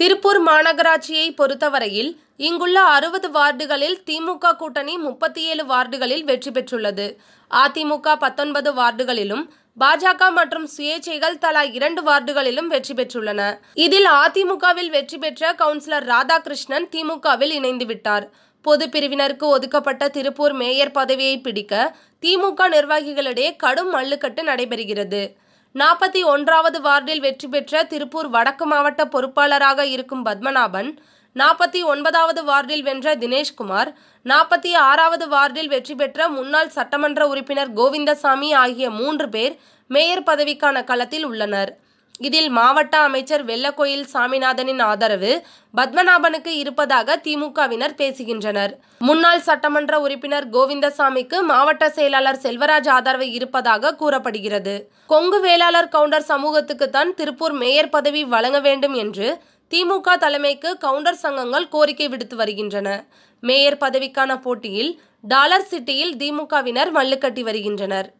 திருப்பூர் மாநகராட்சியை பொறுத்தவரையில் இங்குள்ள அறுபது வார்டுகளில் திமுக கூட்டணி முப்பத்தி ஏழு வார்டுகளில் வெற்றி பெற்றுள்ளது அதிமுக பத்தொன்பது வார்டுகளிலும் பாஜக மற்றும் சுயேட்சைகள் தலா இரண்டு வார்டுகளிலும் வெற்றி பெற்றுள்ளன இதில் அதிமுகவில் வெற்றி பெற்ற கவுன்சிலர் ராதாகிருஷ்ணன் திமுகவில் இணைந்துவிட்டார் பொது பிரிவினருக்கு ஒதுக்கப்பட்ட திருப்பூர் மேயர் பதவியை பிடிக்க திமுக நிர்வாகிகளிடையே கடும் மல்லுக்கட்டு நடைபெறுகிறது நாற்பத்தி ஒன்றாவது வார்டில் வெற்றி பெற்ற திருப்பூர் வடக்கு மாவட்ட பொறுப்பாளராக இருக்கும் பத்மநாபன் நாற்பத்தி ஒன்பதாவது வார்டில் வென்ற தினேஷ்குமார் நாற்பத்தி ஆறாவது வார்டில் வெற்றி பெற்ற முன்னாள் சட்டமன்ற உறுப்பினர் கோவிந்தசாமி ஆகிய மூன்று பேர் மேயர் பதவிக்கான களத்தில் உள்ளனர் இதில் மாவட்ட அமைச்சர் வெள்ளக்கோயில் சாமிநாதனின் ஆதரவு பத்மநாபனுக்கு இருப்பதாக திமுகவினர் பேசுகின்றனர் முன்னாள் சட்டமன்ற உறுப்பினர் கோவிந்தசாமிக்கு மாவட்ட செயலாளர் செல்வராஜ் ஆதரவு இருப்பதாக கூறப்படுகிறது கொங்கு வேளாளர் கவுண்டர் சமூகத்துக்கு தான் திருப்பூர் மேயர் பதவி வழங்க வேண்டும் என்று திமுக தலைமைக்கு கவுண்டர் சங்கங்கள் கோரிக்கை விடுத்து வருகின்றன மேயர் பதவிக்கான போட்டியில் டாலர் சிட்டியில் திமுகவினர் மல்லுக்கட்டி வருகின்றனர்